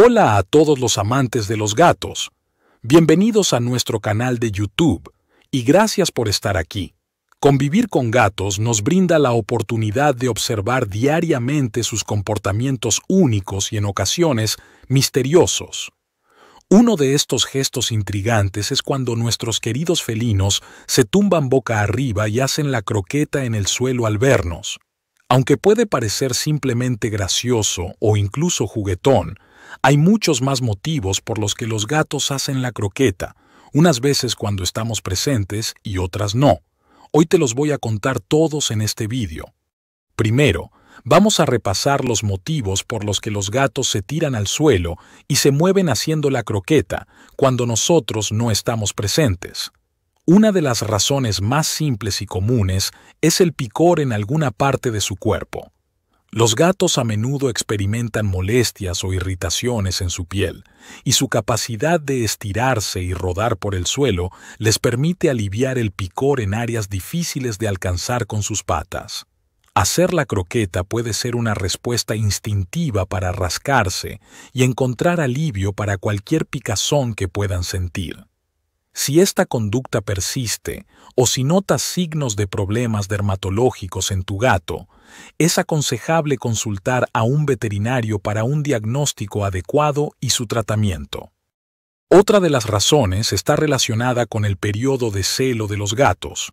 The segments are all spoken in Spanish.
Hola a todos los amantes de los gatos. Bienvenidos a nuestro canal de YouTube y gracias por estar aquí. Convivir con gatos nos brinda la oportunidad de observar diariamente sus comportamientos únicos y en ocasiones misteriosos. Uno de estos gestos intrigantes es cuando nuestros queridos felinos se tumban boca arriba y hacen la croqueta en el suelo al vernos. Aunque puede parecer simplemente gracioso o incluso juguetón, hay muchos más motivos por los que los gatos hacen la croqueta, unas veces cuando estamos presentes y otras no. Hoy te los voy a contar todos en este vídeo. Primero, vamos a repasar los motivos por los que los gatos se tiran al suelo y se mueven haciendo la croqueta cuando nosotros no estamos presentes. Una de las razones más simples y comunes es el picor en alguna parte de su cuerpo. Los gatos a menudo experimentan molestias o irritaciones en su piel, y su capacidad de estirarse y rodar por el suelo les permite aliviar el picor en áreas difíciles de alcanzar con sus patas. Hacer la croqueta puede ser una respuesta instintiva para rascarse y encontrar alivio para cualquier picazón que puedan sentir. Si esta conducta persiste o si notas signos de problemas dermatológicos en tu gato, es aconsejable consultar a un veterinario para un diagnóstico adecuado y su tratamiento. Otra de las razones está relacionada con el periodo de celo de los gatos.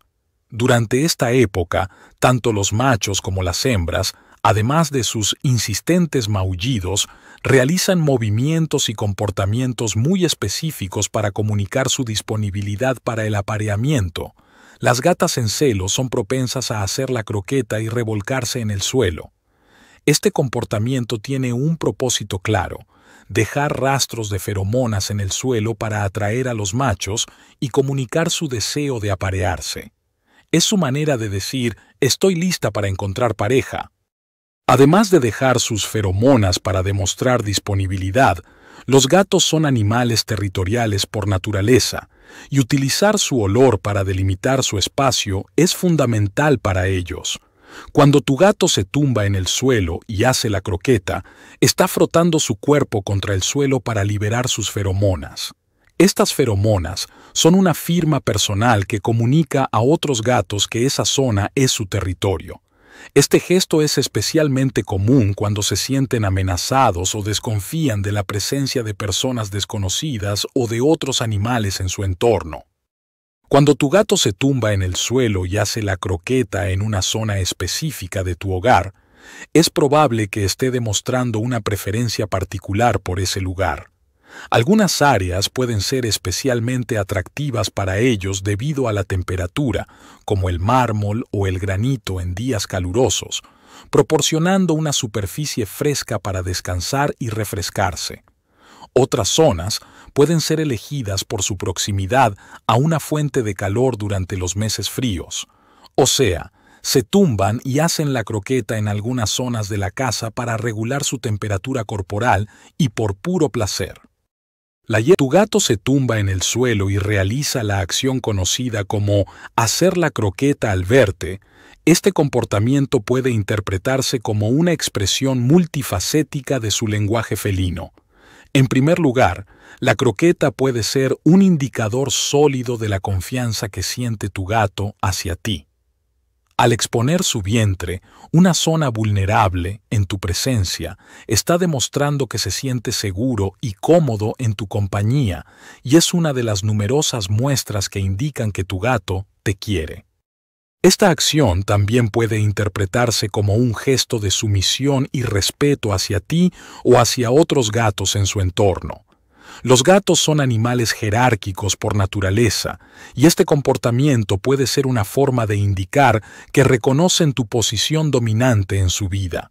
Durante esta época, tanto los machos como las hembras además de sus insistentes maullidos, realizan movimientos y comportamientos muy específicos para comunicar su disponibilidad para el apareamiento. Las gatas en celo son propensas a hacer la croqueta y revolcarse en el suelo. Este comportamiento tiene un propósito claro, dejar rastros de feromonas en el suelo para atraer a los machos y comunicar su deseo de aparearse. Es su manera de decir, estoy lista para encontrar pareja, Además de dejar sus feromonas para demostrar disponibilidad, los gatos son animales territoriales por naturaleza, y utilizar su olor para delimitar su espacio es fundamental para ellos. Cuando tu gato se tumba en el suelo y hace la croqueta, está frotando su cuerpo contra el suelo para liberar sus feromonas. Estas feromonas son una firma personal que comunica a otros gatos que esa zona es su territorio. Este gesto es especialmente común cuando se sienten amenazados o desconfían de la presencia de personas desconocidas o de otros animales en su entorno. Cuando tu gato se tumba en el suelo y hace la croqueta en una zona específica de tu hogar, es probable que esté demostrando una preferencia particular por ese lugar. Algunas áreas pueden ser especialmente atractivas para ellos debido a la temperatura, como el mármol o el granito en días calurosos, proporcionando una superficie fresca para descansar y refrescarse. Otras zonas pueden ser elegidas por su proximidad a una fuente de calor durante los meses fríos. O sea, se tumban y hacen la croqueta en algunas zonas de la casa para regular su temperatura corporal y por puro placer. La tu gato se tumba en el suelo y realiza la acción conocida como hacer la croqueta al verte. Este comportamiento puede interpretarse como una expresión multifacética de su lenguaje felino. En primer lugar, la croqueta puede ser un indicador sólido de la confianza que siente tu gato hacia ti. Al exponer su vientre, una zona vulnerable, en tu presencia, está demostrando que se siente seguro y cómodo en tu compañía y es una de las numerosas muestras que indican que tu gato te quiere. Esta acción también puede interpretarse como un gesto de sumisión y respeto hacia ti o hacia otros gatos en su entorno. Los gatos son animales jerárquicos por naturaleza, y este comportamiento puede ser una forma de indicar que reconocen tu posición dominante en su vida.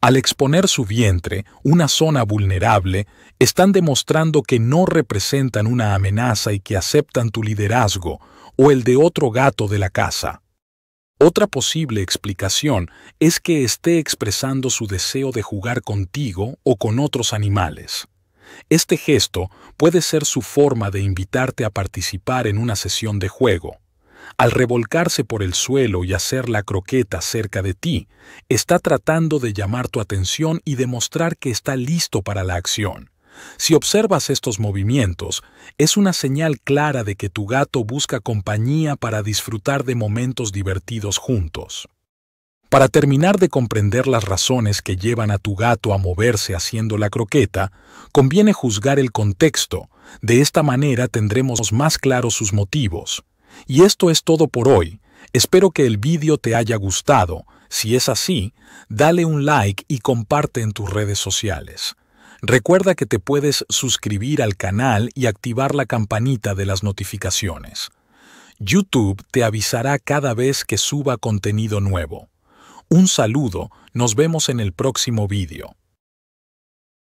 Al exponer su vientre, una zona vulnerable, están demostrando que no representan una amenaza y que aceptan tu liderazgo o el de otro gato de la casa. Otra posible explicación es que esté expresando su deseo de jugar contigo o con otros animales. Este gesto puede ser su forma de invitarte a participar en una sesión de juego. Al revolcarse por el suelo y hacer la croqueta cerca de ti, está tratando de llamar tu atención y demostrar que está listo para la acción. Si observas estos movimientos, es una señal clara de que tu gato busca compañía para disfrutar de momentos divertidos juntos. Para terminar de comprender las razones que llevan a tu gato a moverse haciendo la croqueta, conviene juzgar el contexto. De esta manera tendremos más claros sus motivos. Y esto es todo por hoy. Espero que el vídeo te haya gustado. Si es así, dale un like y comparte en tus redes sociales. Recuerda que te puedes suscribir al canal y activar la campanita de las notificaciones. YouTube te avisará cada vez que suba contenido nuevo. Un saludo, nos vemos en el próximo vídeo.